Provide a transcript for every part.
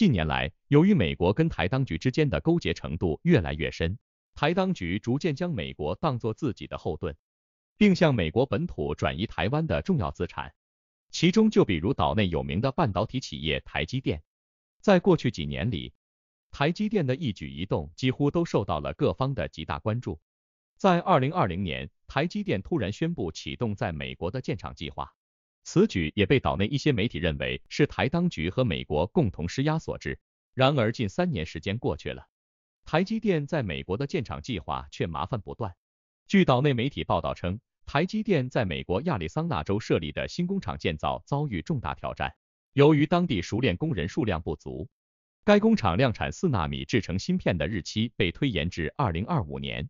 近年来，由于美国跟台当局之间的勾结程度越来越深，台当局逐渐将美国当做自己的后盾，并向美国本土转移台湾的重要资产。其中就比如岛内有名的半导体企业台积电，在过去几年里，台积电的一举一动几乎都受到了各方的极大关注。在二零二零年，台积电突然宣布启动在美国的建厂计划。此举也被岛内一些媒体认为是台当局和美国共同施压所致。然而，近三年时间过去了，台积电在美国的建厂计划却麻烦不断。据岛内媒体报道称，台积电在美国亚利桑那州设立的新工厂建造遭遇重大挑战，由于当地熟练工人数量不足，该工厂量产四纳米制成芯片的日期被推延至二零二五年。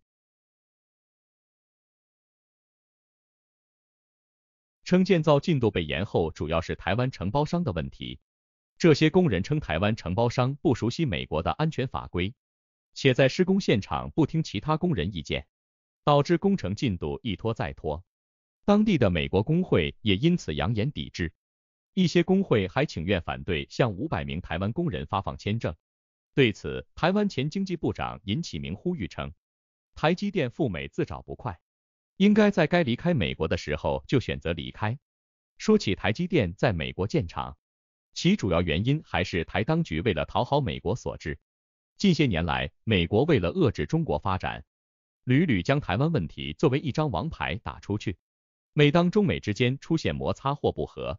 称建造进度被延后，主要是台湾承包商的问题。这些工人称，台湾承包商不熟悉美国的安全法规，且在施工现场不听其他工人意见，导致工程进度一拖再拖。当地的美国工会也因此扬言抵制，一些工会还请愿反对向五百名台湾工人发放签证。对此，台湾前经济部长尹启明呼吁称，台积电赴美自找不快。应该在该离开美国的时候就选择离开。说起台积电在美国建厂，其主要原因还是台当局为了讨好美国所致。近些年来，美国为了遏制中国发展，屡屡将台湾问题作为一张王牌打出去。每当中美之间出现摩擦或不和，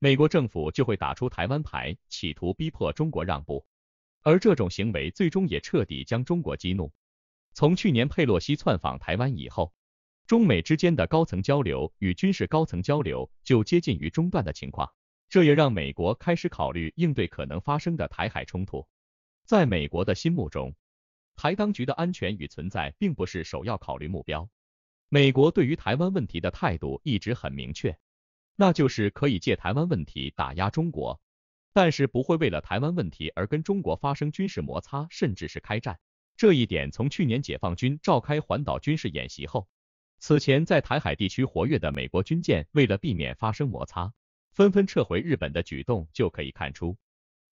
美国政府就会打出台湾牌，企图逼迫中国让步。而这种行为最终也彻底将中国激怒。从去年佩洛西窜访台湾以后，中美之间的高层交流与军事高层交流就接近于中断的情况，这也让美国开始考虑应对可能发生的台海冲突。在美国的心目中，台当局的安全与存在并不是首要考虑目标。美国对于台湾问题的态度一直很明确，那就是可以借台湾问题打压中国，但是不会为了台湾问题而跟中国发生军事摩擦甚至是开战。这一点从去年解放军召开环岛军事演习后。此前在台海地区活跃的美国军舰，为了避免发生摩擦，纷纷撤回日本的举动就可以看出，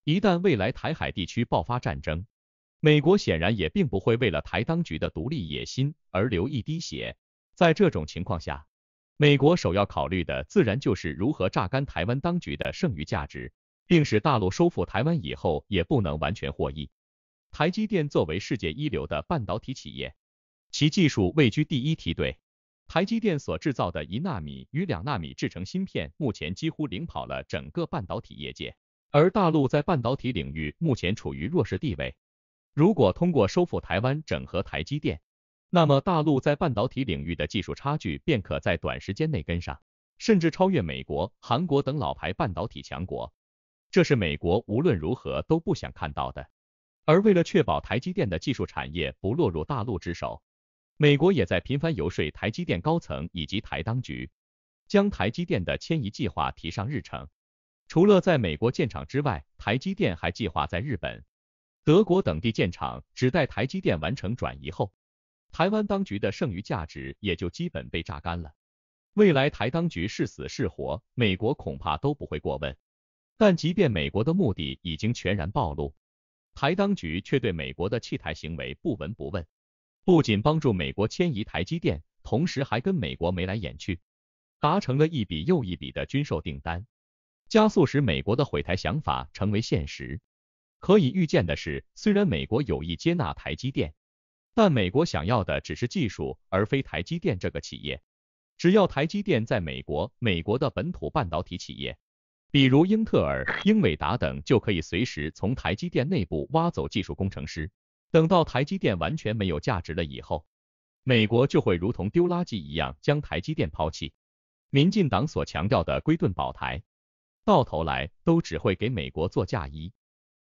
一旦未来台海地区爆发战争，美国显然也并不会为了台当局的独立野心而流一滴血。在这种情况下，美国首要考虑的自然就是如何榨干台湾当局的剩余价值，并使大陆收复台湾以后也不能完全获益。台积电作为世界一流的半导体企业，其技术位居第一梯队。台积电所制造的一纳米与两纳米制成芯片，目前几乎领跑了整个半导体业界。而大陆在半导体领域目前处于弱势地位。如果通过收复台湾整合台积电，那么大陆在半导体领域的技术差距便可在短时间内跟上，甚至超越美国、韩国等老牌半导体强国。这是美国无论如何都不想看到的。而为了确保台积电的技术产业不落入大陆之手。美国也在频繁游说台积电高层以及台当局，将台积电的迁移计划提上日程。除了在美国建厂之外，台积电还计划在日本、德国等地建厂。只待台积电完成转移后，台湾当局的剩余价值也就基本被榨干了。未来台当局是死是活，美国恐怕都不会过问。但即便美国的目的已经全然暴露，台当局却对美国的弃台行为不闻不问。不仅帮助美国迁移台积电，同时还跟美国眉来眼去，达成了一笔又一笔的军售订单，加速使美国的毁台想法成为现实。可以预见的是，虽然美国有意接纳台积电，但美国想要的只是技术，而非台积电这个企业。只要台积电在美国，美国的本土半导体企业，比如英特尔、英伟达等，就可以随时从台积电内部挖走技术工程师。等到台积电完全没有价值了以后，美国就会如同丢垃圾一样将台积电抛弃。民进党所强调的“归顿保台”，到头来都只会给美国做嫁衣。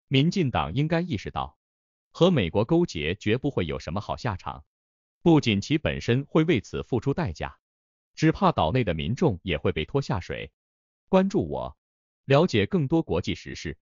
民进党应该意识到，和美国勾结绝不会有什么好下场，不仅其本身会为此付出代价，只怕岛内的民众也会被拖下水。关注我，了解更多国际时事。